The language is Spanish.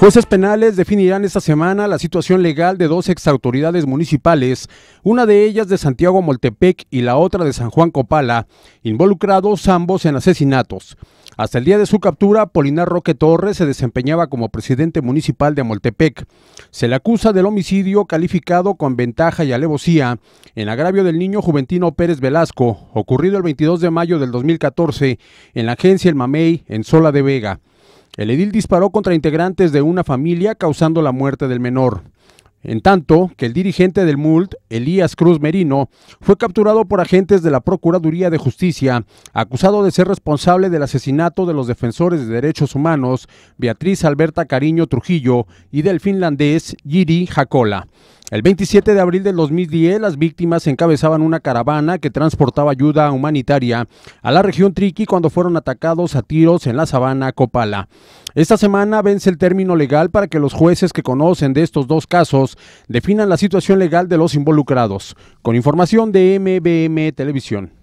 Jueces penales definirán esta semana la situación legal de dos exautoridades municipales, una de ellas de Santiago Moltepec y la otra de San Juan Copala, involucrados ambos en asesinatos. Hasta el día de su captura, Polinar Roque Torres se desempeñaba como presidente municipal de Moltepec. Se le acusa del homicidio calificado con ventaja y alevosía en agravio del niño Juventino Pérez Velasco, ocurrido el 22 de mayo del 2014 en la agencia El Mamey, en Sola de Vega. El edil disparó contra integrantes de una familia causando la muerte del menor. En tanto que el dirigente del MULT, Elías Cruz Merino, fue capturado por agentes de la Procuraduría de Justicia, acusado de ser responsable del asesinato de los defensores de derechos humanos Beatriz Alberta Cariño Trujillo y del finlandés Yiri Jacola. El 27 de abril de 2010, las víctimas encabezaban una caravana que transportaba ayuda humanitaria a la región Triqui cuando fueron atacados a tiros en la sabana Copala. Esta semana vence el término legal para que los jueces que conocen de estos dos casos definan la situación legal de los involucrados. Con información de MBM Televisión.